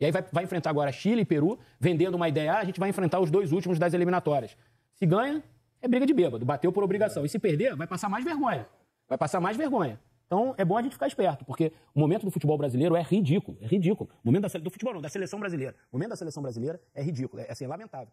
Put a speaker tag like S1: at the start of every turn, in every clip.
S1: E aí vai, vai enfrentar agora Chile e Peru, vendendo uma ideia, ah, a gente vai enfrentar os dois últimos das eliminatórias. Se ganha, é briga de bêbado, bateu por obrigação. E se perder, vai passar mais vergonha. Vai passar mais vergonha. Então é bom a gente ficar esperto, porque o momento do futebol brasileiro é ridículo, é ridículo. O momento da, do futebol não, da seleção brasileira. O momento da seleção brasileira é ridículo, é, é assim, é lamentável.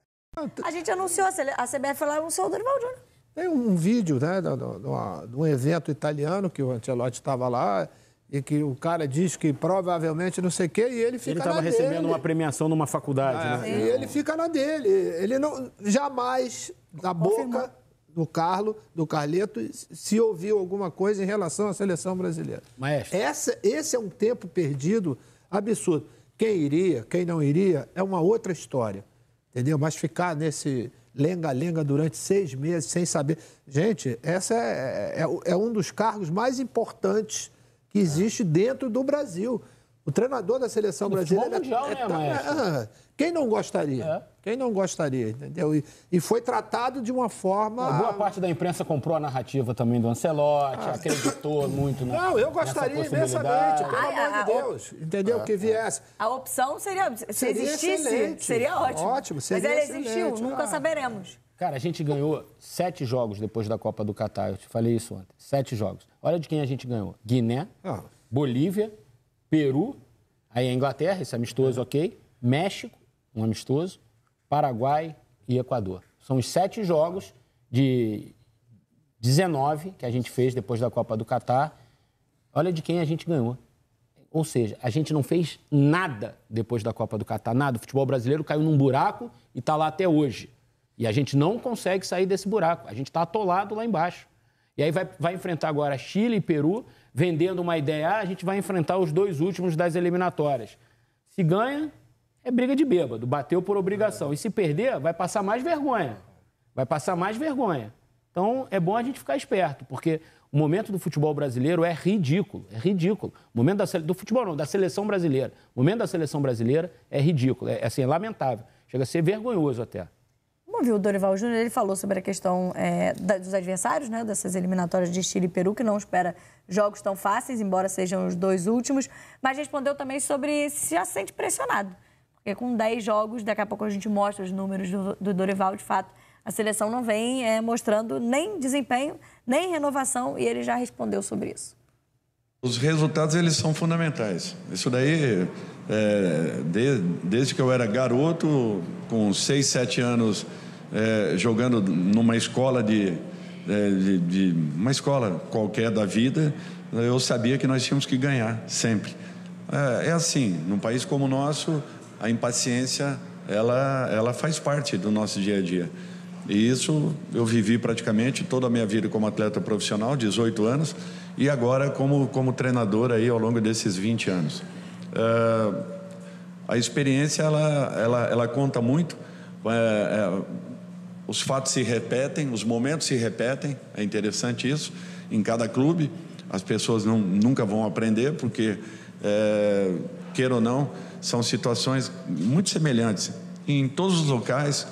S2: A gente anunciou, a CBF lá anunciou o Dorival Júnior.
S3: Tem um vídeo né, de um evento italiano que o Ancelotti estava lá e que o cara diz que provavelmente não sei o quê, e ele fica ele na dele. Ele estava recebendo uma premiação numa faculdade, é, né? E ele fica na dele. Ele não jamais, na boca do Carlo, do Carleto, se ouviu alguma coisa em relação à seleção brasileira. Maestro. Essa, esse é um tempo perdido absurdo. Quem iria, quem não iria, é uma outra história. Entendeu? Mas ficar nesse lenga-lenga durante seis meses sem saber. Gente, essa é, é, é um dos cargos mais importantes que existe dentro do Brasil. O treinador da seleção do brasileira. Mundial, é, né, é, é, Quem não gostaria? É. Quem não gostaria, entendeu? E, e, foi tratado de uma forma. Uma boa parte da imprensa comprou a narrativa também do Ancelotti, ah. acreditou muito na. Não, eu gostaria imensamente, pelo amor de Deus. Op...
S2: Entendeu? Ah, que viesse. A opção seria. Se seria existisse, excelente. seria ótimo. Ótimo, seria Mas ela existiu, nunca ah. saberemos. Cara,
S1: a gente ganhou sete jogos depois da Copa do Catar. Eu te falei isso ontem. Sete jogos. Olha de quem a gente ganhou: Guiné, ah. Bolívia, Peru, aí a Inglaterra, esse amistoso, é. ok. México, um amistoso, Paraguai e Equador. São os sete jogos de 19 que a gente fez depois da Copa do Catar. Olha de quem a gente ganhou. Ou seja, a gente não fez nada depois da Copa do Catar, nada. O futebol brasileiro caiu num buraco e está lá até hoje. E a gente não consegue sair desse buraco. A gente está atolado lá embaixo. E aí vai, vai enfrentar agora Chile e Peru, vendendo uma ideia, ah, a gente vai enfrentar os dois últimos das eliminatórias. Se ganha, é briga de bêbado, bateu por obrigação. E se perder, vai passar mais vergonha. Vai passar mais vergonha. Então é bom a gente ficar esperto, porque o momento do futebol brasileiro é ridículo, é ridículo. O momento da, do futebol não, da seleção brasileira. O momento da seleção brasileira é ridículo, é, é assim, é lamentável. Chega a ser vergonhoso até.
S2: Bom, viu, o Dorival Júnior ele falou sobre a questão é, da, dos adversários, né, dessas eliminatórias de Chile e Peru, que não espera jogos tão fáceis, embora sejam os dois últimos, mas respondeu também sobre se já se sente pressionado. Porque com 10 jogos, daqui a pouco a gente mostra os números do, do Dorival, de fato, a seleção não vem é, mostrando nem desempenho, nem renovação, e ele já respondeu sobre isso.
S4: Os resultados eles são fundamentais. Isso daí, é, de, desde que eu era garoto, com 6, 7 anos é, jogando numa escola de, é, de, de, uma escola qualquer da vida, eu sabia que nós tínhamos que ganhar sempre. É, é assim, num país como o nosso, a impaciência ela, ela faz parte do nosso dia a dia. E isso eu vivi praticamente toda a minha vida como atleta profissional, 18 anos, e agora como, como treinador aí ao longo desses 20 anos. É, a experiência ela, ela, ela conta muito. É, é, os fatos se repetem, os momentos se repetem, é interessante isso, em cada clube. As pessoas não, nunca vão aprender, porque, é, queira ou não, são situações muito semelhantes. Em todos os locais,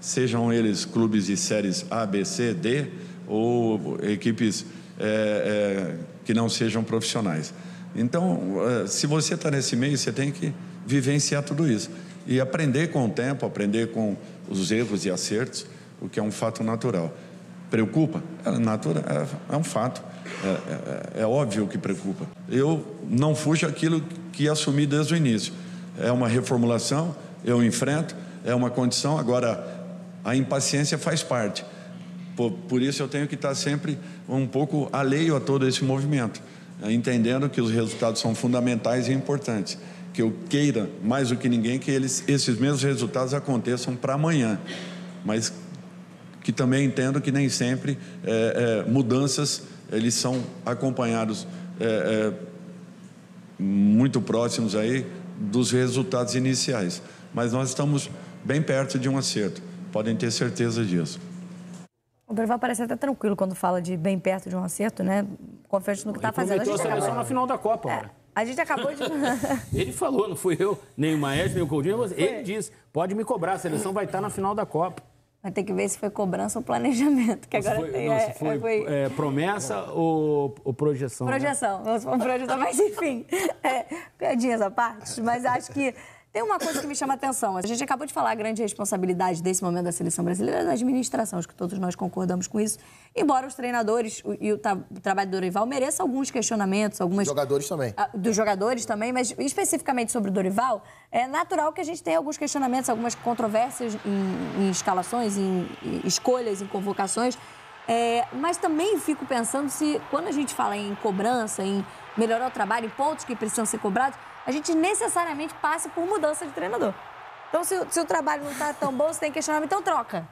S4: sejam eles clubes de séries A, B, C, D, ou equipes é, é, que não sejam profissionais. Então, é, se você está nesse meio, você tem que vivenciar tudo isso e aprender com o tempo, aprender com os erros e acertos o que é um fato natural. Preocupa? É, natura, é, é um fato. É, é, é, óbvio que preocupa. Eu não fujo aquilo que assumi desde o início. É uma reformulação, eu enfrento, é uma condição. Agora, a impaciência faz parte. Por, por isso, eu tenho que estar sempre um pouco alheio a todo esse movimento, eh, entendendo que os resultados são fundamentais e importantes. Que eu queira, mais do que ninguém, que eles, esses mesmos resultados aconteçam para amanhã. Mas que também entendo que nem sempre é, é, mudanças eles são acompanhados é, é, muito próximos aí dos resultados iniciais. Mas nós estamos bem perto de um acerto, podem ter certeza disso.
S2: O Berval parece até tranquilo quando fala de bem perto de um acerto, né? Confiante no que está fazendo. Ele a seleção na
S1: final da Copa. É,
S2: a gente acabou de...
S1: ele falou, não fui eu, nem o Maestro, nem o Coutinho. Ele disse, pode me cobrar, a seleção vai estar na final da Copa.
S2: Vai ter que ver se foi cobrança ou planejamento, que agora foi, tem. é, foi, é, foi...
S1: É, promessa ou, ou, projeção? Né?
S2: Projeção, né? não, projeção, mas enfim. É, piadinhas à parte, mas acho que tem uma coisa que me chama a atenção. A gente acabou de falar a grande responsabilidade desse momento da seleção brasileira da administração. Acho que todos nós concordamos com isso. Embora os treinadores e o, trabalho do Dorival mereçam alguns questionamentos, algumas. Jogadores também. Ah, dos jogadores também, mas especificamente sobre o Dorival, é natural que a gente tenha alguns questionamentos, algumas controvérsias em, em escalações, em, em escolhas, em convocações. É, mas também fico pensando se, quando a gente fala em cobrança, em melhorar o trabalho, em pontos que precisam ser cobrados, a gente necessariamente passa por mudança de treinador. Então, se, se o trabalho não está tão bom, você tem questionamento, então troca.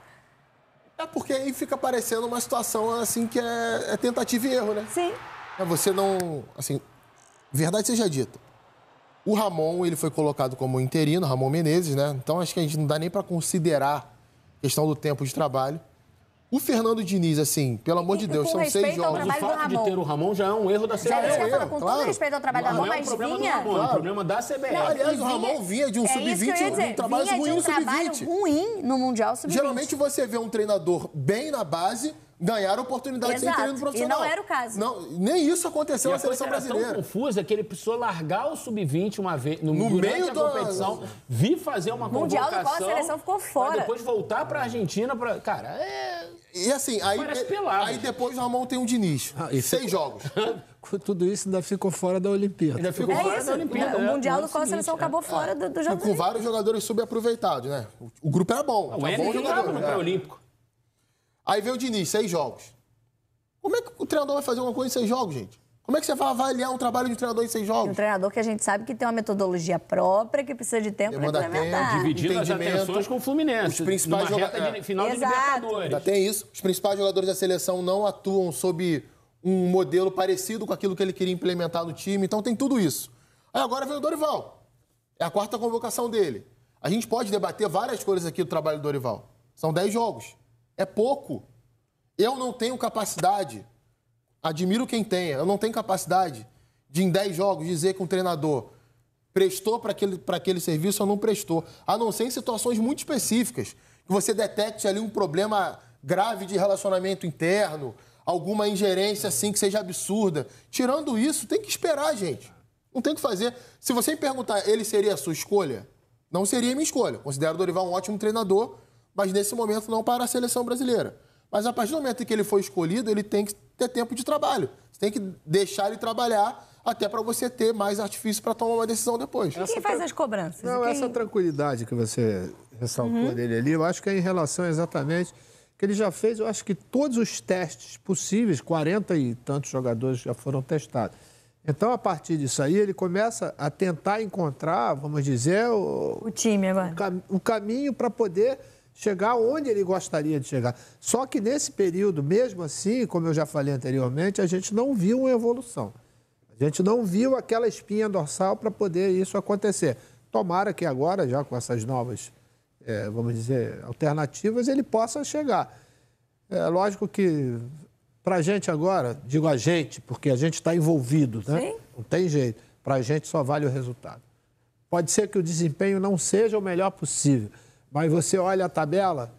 S5: É porque aí fica parecendo uma situação assim que é, é tentativa e erro, né? Sim. É você não. Assim, verdade seja dita. O Ramon, ele foi colocado como interino, Ramon Menezes, né? Então acho que a gente não dá nem para considerar questão do tempo de trabalho. O Fernando Diniz, assim, pelo amor de Deus, são seis jogos. o fato de ter o Ramon já é um erro da CBF. Já, já é com claro. todo respeito ao trabalho do Ramon, mas Não é um problema vinha... do Ramon, claro. é um problema da CBF. Não, aliás, o Ramon vinha de um é sub-20, um trabalho vinha ruim de um trabalho sub-20. ruim no Mundial sub-20. Geralmente você vê um treinador bem na base ganhar a oportunidade Exato. de ser treino profissional. E não era o caso. Não, nem isso aconteceu
S1: e na seleção brasileira. tão confusa que ele precisou largar o sub-20 uma vez no, no meio da competição,
S5: vir fazer uma Mundial convocação. Mundial do qual a seleção ficou fora. depois voltar para a Argentina para, cara, é e assim, aí, aí
S3: depois o Ramon tem um Diniz. Ah, Seis jogos jogos. Tudo isso ainda ficou fora da Olimpíada. Ainda ficou é fora isso. da Olimpíada. É, o é, Mundial do qual a seleção é.
S5: acabou fora do, do é. jogo. Com vários jogadores subaproveitados, né? O, o, grupo era bom. O Eric bom no né? pré-olímpico. Aí veio o Diniz, seis jogos.
S2: Como é que o treinador vai fazer alguma coisa em seis jogos, gente? Como é que você vai avaliar um trabalho de um treinador em seis jogos? Um treinador que a gente sabe que tem uma metodologia própria, que precisa de tempo para
S1: implementar. Tempo, dividindo as atenções com o Fluminense. Os principais jogadores. Exato. Ainda tem
S5: isso. Os principais jogadores da seleção não atuam sob um modelo parecido com aquilo que ele queria implementar no time. Então tem tudo isso. Aí agora vem o Dorival. É a quarta convocação dele. A gente pode debater várias coisas aqui do trabalho do Dorival. São dez jogos. É pouco. Eu não tenho capacidade admiro quem tenha. Eu não tenho capacidade de, em 10 jogos, dizer que um treinador prestou para aquele, aquele serviço ou não prestou. A não ser em situações muito específicas, que você detecte ali um problema grave de relacionamento interno, alguma ingerência assim que seja absurda. Tirando isso, tem que esperar, gente. Não tem o que fazer. Se você me perguntar, ele seria a sua escolha? Não seria a minha escolha. Considero o Dorival um ótimo treinador, mas nesse momento não para a seleção brasileira. Mas a partir do momento em que ele foi escolhido, ele tem que ter tempo de trabalho. Você tem que deixar ele trabalhar até para você ter mais artifício para tomar uma decisão depois. E quem faz as cobranças? Não, quem... essa
S3: tranquilidade que você ressaltou uhum. dele ali, eu acho que é em relação exatamente que ele já fez, eu acho que todos os testes possíveis, 40 e tantos jogadores já foram testados. Então, a partir disso aí, ele começa a tentar encontrar, vamos dizer, o, o time agora. O, cam... o caminho para poder chegar onde ele gostaria de chegar. Só que nesse período, mesmo assim, como eu já falei anteriormente, a gente não viu uma evolução. A gente não viu aquela espinha dorsal para poder isso acontecer. Tomara que agora, já com essas novas, é, vamos dizer, alternativas, ele possa chegar. É lógico que para a gente agora, digo a gente, porque a gente está envolvido, né? Sim. Não tem jeito. Para a gente só vale o resultado. Pode ser que o desempenho não seja o melhor possível, mas você olha a tabela,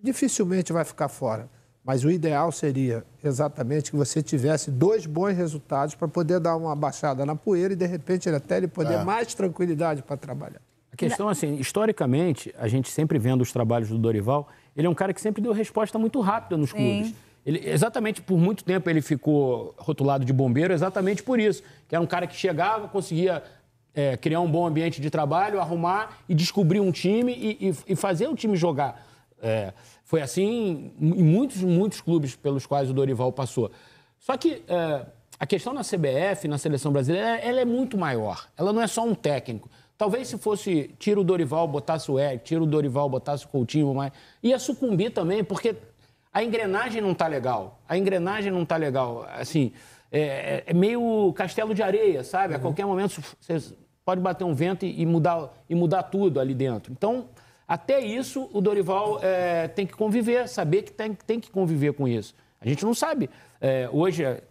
S3: dificilmente vai ficar fora. Mas o ideal seria exatamente que você tivesse dois bons resultados para poder dar uma baixada na poeira e, de repente, até ele poder é. mais tranquilidade para trabalhar. A questão,
S1: assim, historicamente, a gente sempre vendo os trabalhos do Dorival, ele é um cara que sempre deu resposta muito rápida nos clubes. Ele, exatamente por muito tempo ele ficou rotulado de bombeiro, exatamente por isso. Que era um cara que chegava, conseguia é, criar um bom ambiente de trabalho, arrumar e descobrir um time e, e, e fazer o time jogar. É, foi assim em muitos, muitos clubes pelos quais o Dorival passou. Só que é, a questão na CBF, na seleção brasileira, ela é muito maior. Ela não é só um técnico. Talvez se fosse tira o Dorival, botasse o Eric, tira o Dorival, botasse o Coutinho, mas ia sucumbir também, porque a engrenagem não está legal. A engrenagem não está legal. Assim, é, é, é, meio castelo de areia, sabe? A uhum. qualquer momento pode bater um vento e, mudar, e mudar tudo ali dentro. Então, até isso, o Dorival é, tem que conviver, saber que tem, tem que conviver com isso. A gente não sabe. É, hoje, eh,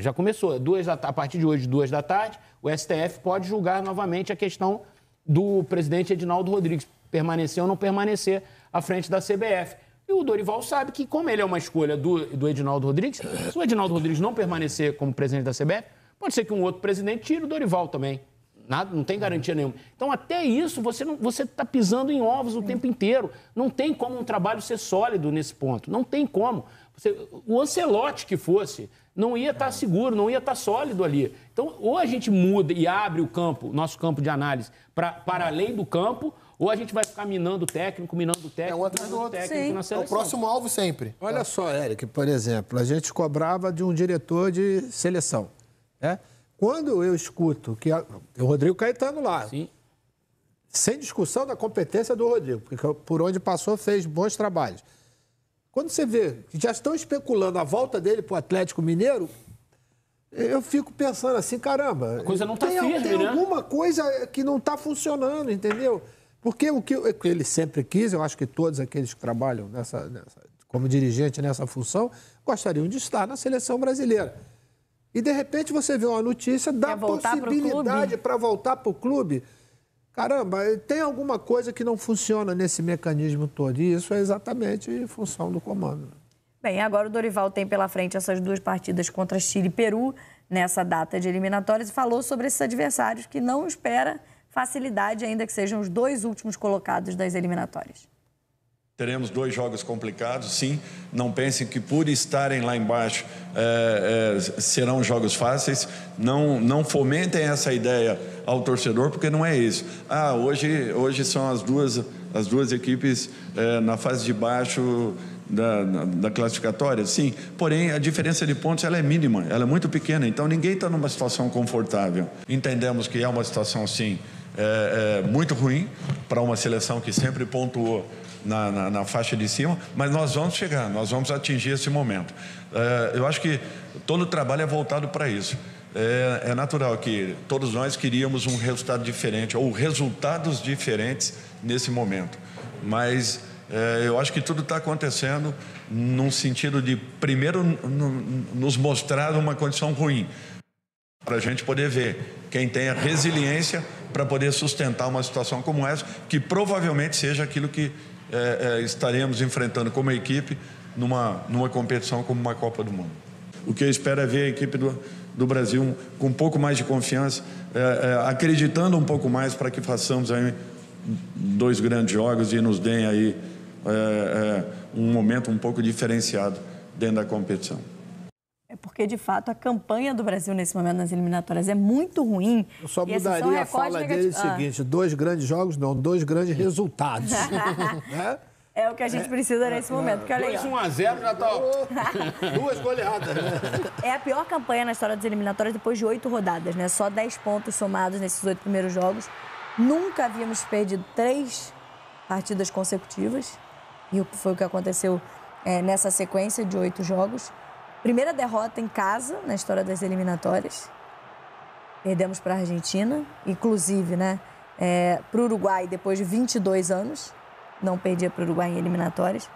S1: já começou, duas da, a partir de hoje, duas da tarde, o STF pode julgar novamente a questão do presidente Edinaldo Rodrigues, permanecer ou não permanecer à frente da CBF. E o Dorival sabe que, como ele é uma escolha do, do Edinaldo Rodrigues, se o Edinaldo Rodrigues não permanecer como presidente da CBF, pode ser que um outro presidente tire o Dorival também. Nada, não tem garantia nenhuma. Então, até isso, você está você tá pisando em ovos o tempo inteiro. Não tem como um trabalho ser sólido nesse ponto. Não tem como. Você, o Ancelotti que fosse, não ia estar tá seguro, não ia estar tá sólido ali. Então, ou a gente muda e abre o campo, nosso campo de análise, pra, para além do campo, ou a gente vai ficar minando o técnico, minando o é técnico, é outro, minando outro. técnico Sim. na seleção. É o próximo
S3: alvo sempre. Olha só, Eric, por exemplo, a gente cobrava de um diretor de seleção, né? Quando eu escuto que a, o Rodrigo Caetano lá, Sim. sem discussão da competência do Rodrigo, porque por onde passou fez bons trabalhos. Quando você vê que já estão especulando a volta dele para o Atlético Mineiro, eu fico pensando assim, caramba, a coisa não tá tem, firme, tem né? alguma coisa que não está funcionando, entendeu? Porque o que ele sempre quis, eu acho que todos aqueles que trabalham nessa, nessa, como dirigente nessa função gostariam de estar na seleção brasileira. E de repente você vê uma notícia da possibilidade para voltar para o clube. Caramba, tem alguma coisa que não funciona nesse mecanismo todo. E isso é exatamente função do comando.
S2: Bem, agora o Dorival tem pela frente essas duas partidas contra Chile e Peru nessa data de eliminatórias e falou sobre esses adversários que não espera facilidade, ainda que sejam os dois últimos colocados das eliminatórias.
S4: Teremos dois jogos complicados, sim. Não pensem que por estarem lá embaixo é, é, serão jogos fáceis. Não, não fomentem essa ideia ao torcedor, porque não é isso. Ah, hoje, hoje são as duas, as duas equipes é, na fase de baixo da, da, classificatória, sim. Porém, a diferença de pontos ela é mínima, ela é muito pequena. Então, ninguém está numa situação confortável. Entendemos que é uma situação, sim, muito ruim para uma seleção que sempre pontuou na, na, na, faixa de cima, mas nós vamos chegar, nós vamos atingir esse momento. É, eu acho que todo o trabalho é voltado para isso. É, é, natural que todos nós queríamos um resultado diferente ou resultados diferentes nesse momento, mas é, eu acho que tudo está acontecendo num sentido de primeiro nos mostrar uma condição ruim para a gente poder ver quem tem a resiliência para poder sustentar uma situação como essa, que provavelmente seja aquilo que é, é, estaremos enfrentando como equipe numa, numa competição como uma Copa do Mundo. O que eu espero é ver a equipe do, do Brasil com um pouco mais de confiança, é, é acreditando um pouco mais para que façamos aí dois grandes jogos e nos deem aí é, é, um momento um pouco diferenciado dentro da competição.
S2: É porque, de fato, a campanha do Brasil nesse momento nas eliminatórias é muito ruim. Eu só mudaria a fala negativo. dele é ah.
S4: seguinte:
S3: dois grandes jogos, não, dois grandes resultados.
S2: Né? É o que a gente é. precisa nesse momento. Porque, olha 2-1-0 já tá. Duas goleadas. Né? É a pior campanha na história das eliminatórias depois de oito rodadas, né? Só dez pontos somados nesses oito primeiros jogos. Nunca havíamos perdido três partidas consecutivas. E foi o que aconteceu é, nessa sequência de oito jogos. Primeira derrota em casa na história das eliminatórias. Perdemos para a Argentina, inclusive, né? É, para o Uruguai depois de 22 anos. Não perdia para o Uruguai em eliminatórias.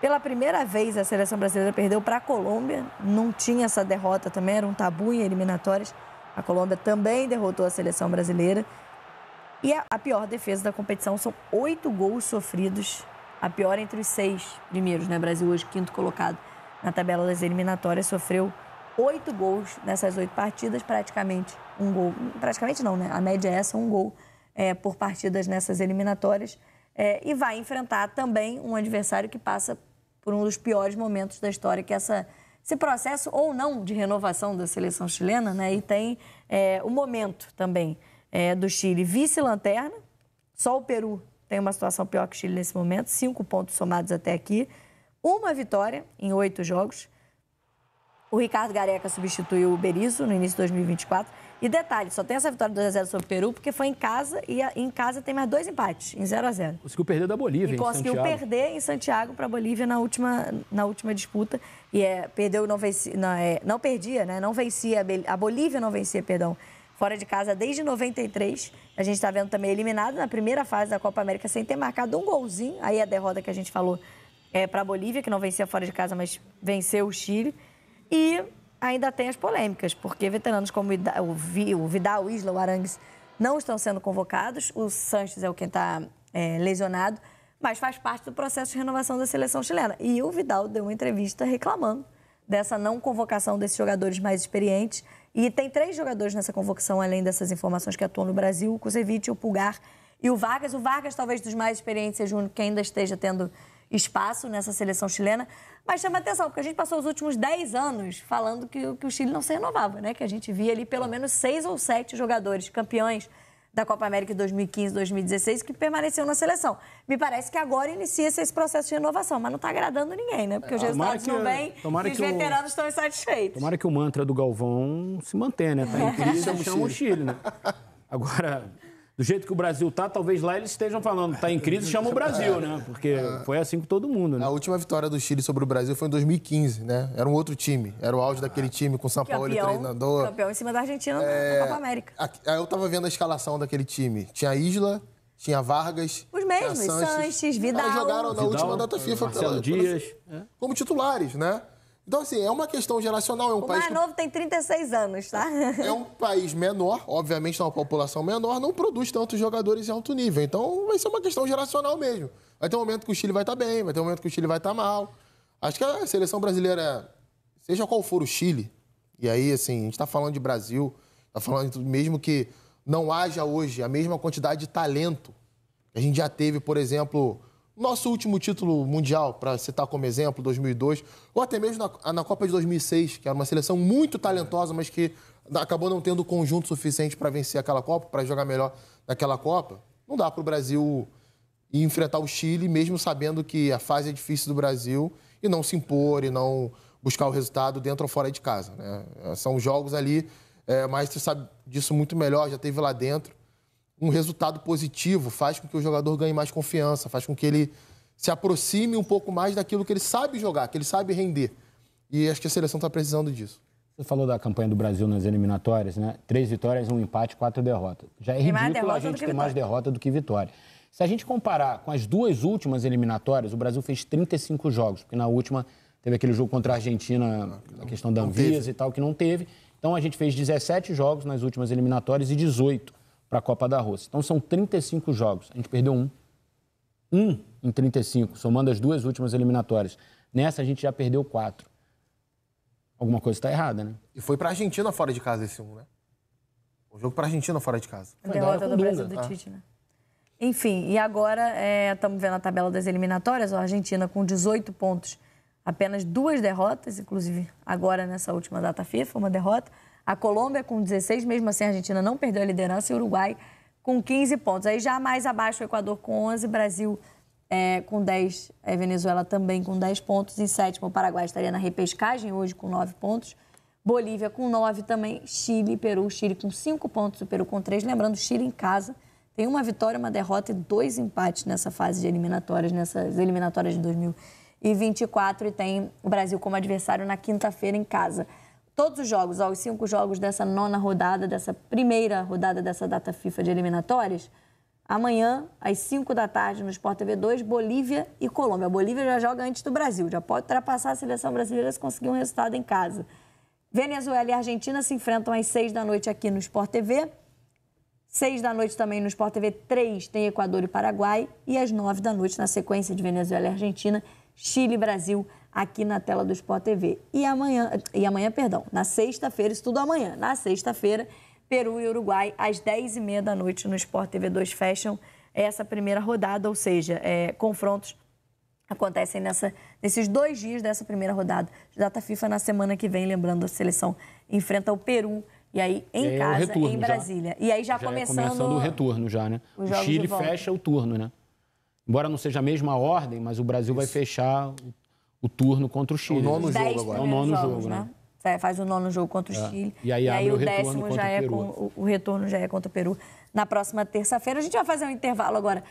S2: Pela primeira vez, a seleção brasileira perdeu para a Colômbia. Não tinha essa derrota também, era um tabu em eliminatórias. A Colômbia também derrotou a seleção brasileira. E a, a pior defesa da competição são oito gols sofridos. A pior entre os seis primeiros, né? Brasil hoje, quinto colocado na tabela das eliminatórias, sofreu oito gols nessas oito partidas, praticamente um gol. Praticamente não, né? A média é essa, um gol é, por partidas nessas eliminatórias. É, e vai enfrentar também um adversário que passa por um dos piores momentos da história, que é essa, esse processo ou não de renovação da seleção chilena, né? E tem é, o momento também é, do Chile vice-lanterna, só o Peru tem uma situação pior que o Chile nesse momento, cinco pontos somados até aqui uma vitória em oito jogos. O Ricardo Gareca substituiu o Berizzo no início de 2024. E detalhe, só tem essa vitória 2x0 sobre o Peru, porque foi em casa e em casa tem mais dois empates, em 0x0.
S1: Conseguiu perder da Bolívia, e em conseguiu Santiago.
S2: perder em Santiago para a Bolívia na última, na última disputa. E é, perdeu, não vencia, não, é, não perdia, né? Não vencia, a Bolívia não vencia, perdão, fora de casa desde 93. A gente está vendo também eliminado na primeira fase da Copa América sem ter marcado um golzinho. Aí a derrota que a gente falou é, para a Bolívia, que não vencia fora de casa, mas venceu o Chile. E ainda tem as polêmicas, porque veteranos como o Vidal, o Isla, o Arangues não estão sendo convocados. O Sanches é o quem está é, lesionado, mas faz parte do processo de renovação da seleção chilena. E o Vidal deu uma entrevista reclamando dessa não convocação desses jogadores mais experientes. E tem três jogadores nessa convocação, além dessas informações que atuam no Brasil: o Kusevich, o Pulgar e o Vargas. O Vargas, talvez dos mais experientes, seja o único que ainda esteja tendo espaço nessa seleção chilena. Mas chama atenção, porque a gente passou os últimos 10 anos falando que, que o Chile não se renovava, né? Que a gente via ali pelo menos seis ou sete jogadores campeões da Copa América 2015, 2016 que permaneceu na seleção. Me parece que agora inicia-se esse processo de renovação, mas não está agradando ninguém, né? Porque os é, resultados não vêm e os veteranos o... estão insatisfeitos.
S1: Tomara que o mantra do Galvão se mantenha, né? Tá incrível, chama o Chile, né? Agora, do jeito que o Brasil tá, talvez lá eles
S5: estejam falando,
S2: tá em crise, chama o Brasil, né?
S5: Porque é. foi assim com todo mundo, né? A última vitória do Chile sobre o Brasil foi em 2015, né? Era um outro time, era o auge daquele time com o São Paulo treinador.
S2: Campeão em cima da Argentina é... na Copa América. Aí eu tava
S5: vendo a escalação daquele time. Tinha Isla, tinha Vargas.
S2: Os mesmos, Sanches, Sanches Vidal. Elas jogaram na Vidal,
S5: última data FIFA. Marcelo pela, Dias. Pela, como titulares, né? Então, assim, é uma questão geracional. É um o país mais que...
S2: novo tem 36 anos, tá? É um
S5: país menor, obviamente, tem uma população menor, não produz tantos jogadores em alto nível. Então, vai ser uma questão geracional mesmo. Vai ter um momento que o Chile vai estar tá bem, vai ter um momento que o Chile vai estar tá mal. Acho que a seleção brasileira, seja qual for o Chile, e aí, assim, a gente está falando de Brasil, está falando mesmo que não haja hoje a mesma quantidade de talento que a gente já teve, por exemplo, nosso último título mundial, para citar como exemplo, 2002, ou até mesmo na, na, Copa de 2006, que era uma seleção muito talentosa, mas que acabou não tendo conjunto suficiente para vencer aquela Copa, para jogar melhor naquela Copa. Não dá para o Brasil enfrentar o Chile, mesmo sabendo que a fase é difícil do Brasil, e não se impor, e não buscar o resultado dentro ou fora de casa. Né? São jogos ali, é, você sabe disso muito melhor, já teve lá dentro um resultado positivo, faz com que o jogador ganhe mais confiança, faz com que ele se aproxime um pouco mais daquilo que ele sabe jogar, que ele sabe render. E acho que a seleção está precisando disso.
S1: Você falou da campanha do Brasil nas eliminatórias, né? Três vitórias, um empate, quatro derrotas. Já é Tem ridículo a gente ter mais derrota do que vitória. Se a gente comparar com as duas últimas eliminatórias, o Brasil fez 35 jogos, porque na última teve aquele jogo contra a Argentina, a questão da Anvisa e tal, que não teve. Então a gente fez 17 jogos nas últimas eliminatórias e 18 para a Copa da Rússia. Então são 35 jogos. A gente perdeu um. Um em 35, somando as duas últimas eliminatórias. Nessa a gente
S5: já perdeu quatro. Alguma coisa está errada, né? E foi para a Argentina fora de casa esse um, né? O jogo para a Argentina fora de casa. A derrota do Brasil do né? Tite, né?
S2: Enfim, e agora estamos é, vendo a tabela das eliminatórias. a Argentina com 18 pontos, apenas duas derrotas, inclusive agora nessa última data FIFA, uma derrota. A Colômbia com 16, mesmo assim a Argentina não perdeu a liderança e o Uruguai com 15 pontos. Aí já mais abaixo o Equador com 11, Brasil é, com 10, é, Venezuela também com 10 pontos. Em sétimo, o Paraguai estaria na repescagem hoje com 9 pontos. Bolívia com 9 também, Chile e Peru. Chile com 5 pontos, o Peru com 3. Lembrando, Chile em casa tem uma vitória, uma derrota e dois empates nessa fase de eliminatórias, nessas eliminatórias de 2024. E tem o Brasil como adversário na quinta-feira em casa todos os jogos, ó, os cinco jogos dessa nona rodada, dessa primeira rodada dessa data FIFA de eliminatórias, amanhã, às 5 da tarde, no Sport TV 2, Bolívia e Colômbia. A Bolívia já joga antes do Brasil, já pode ultrapassar a seleção brasileira se conseguir um resultado em casa. Venezuela e Argentina se enfrentam às 6 da noite aqui no Sport TV. 6 da noite também no Sport TV 3 tem Equador e Paraguai. E às 9 da noite, na sequência de Venezuela e Argentina, Chile e Brasil aqui na tela do Sport TV. E amanhã, e amanhã, perdão, na sexta-feira, isso tudo amanhã, na sexta-feira, Peru e Uruguai, às 10h30 da noite no Sport TV 2 Fashion, é essa primeira rodada, ou seja, é, confrontos acontecem nessa, nesses dois dias dessa primeira rodada. Data FIFA na semana que vem, lembrando, a seleção enfrenta o Peru e aí, em é casa, retorno, em Brasília. Já, e aí já, já é começando. É começando o
S1: retorno, já, né? O Chile fecha o turno, né? Embora não seja a mesma ordem, mas o Brasil Isso. vai fechar o, o, turno contra o é Chile. O nono jogo agora. É o nono jogos, jogo, né?
S2: né? Faz o nono jogo contra o é. Chile. E aí, e aí o, o décimo já é com, o retorno já é contra o Peru. Na próxima terça-feira, a gente vai fazer um intervalo agora